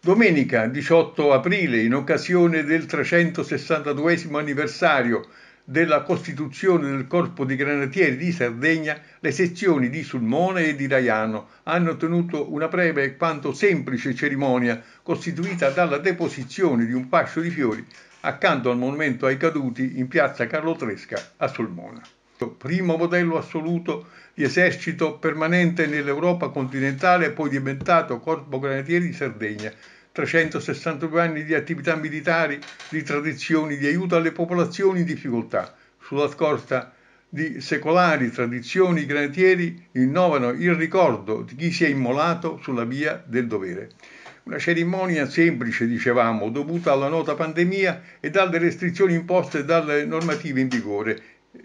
Domenica 18 aprile, in occasione del 362 anniversario della costituzione del Corpo dei Granatieri di Sardegna, le sezioni di Sulmone e di Daiano hanno tenuto una breve quanto semplice cerimonia costituita dalla deposizione di un fascio di fiori accanto al monumento ai caduti in piazza Carlo Tresca a Sulmona primo modello assoluto di esercito permanente nell'Europa continentale, poi diventato Corpo Granatieri di Sardegna. 362 anni di attività militari, di tradizioni, di aiuto alle popolazioni in difficoltà. Sulla scorta di secolari tradizioni, i granatieri innovano il ricordo di chi si è immolato sulla via del dovere. Una cerimonia semplice, dicevamo, dovuta alla nota pandemia e dalle restrizioni imposte dalle normative in vigore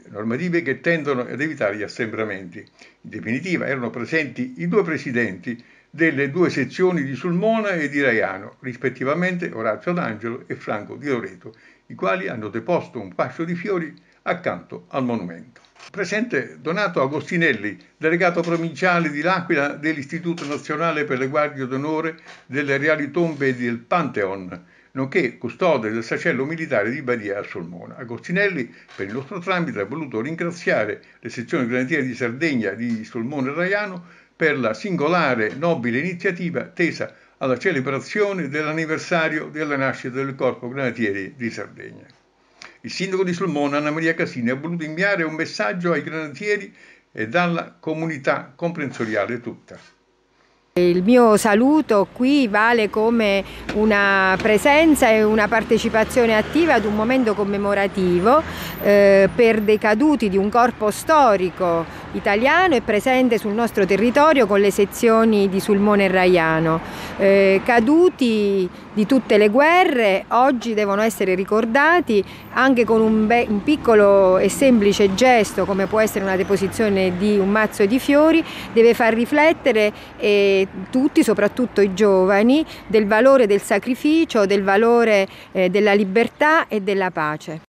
normative che tendono ad evitare gli assembramenti. In definitiva erano presenti i due presidenti delle due sezioni di Sulmona e di Raiano, rispettivamente Orazio D'Angelo e Franco di Loreto, i quali hanno deposto un fascio di fiori accanto al monumento. Presente Donato Agostinelli, delegato provinciale di L'Aquila dell'Istituto Nazionale per le Guardie d'Onore delle Reali Tombe e del Pantheon, nonché custode del sacello militare di Badia a Solmona. Agostinelli, per il nostro tramite, ha voluto ringraziare le sezioni granatiere di Sardegna di Solmona e Raiano per la singolare, nobile iniziativa tesa alla celebrazione dell'anniversario della nascita del Corpo Granatieri di Sardegna. Il sindaco di Solmona, Anna Maria Casini, ha voluto inviare un messaggio ai granatieri e dalla comunità comprensoriale tutta. Il mio saluto qui vale come una presenza e una partecipazione attiva ad un momento commemorativo eh, per dei caduti di un corpo storico italiano è presente sul nostro territorio con le sezioni di Sulmone e Raiano. Eh, caduti di tutte le guerre oggi devono essere ricordati anche con un, un, piccolo e semplice gesto come può essere una deposizione di un mazzo di fiori, deve far riflettere eh, tutti, soprattutto i giovani, del valore del sacrificio, del valore eh, della libertà e della pace.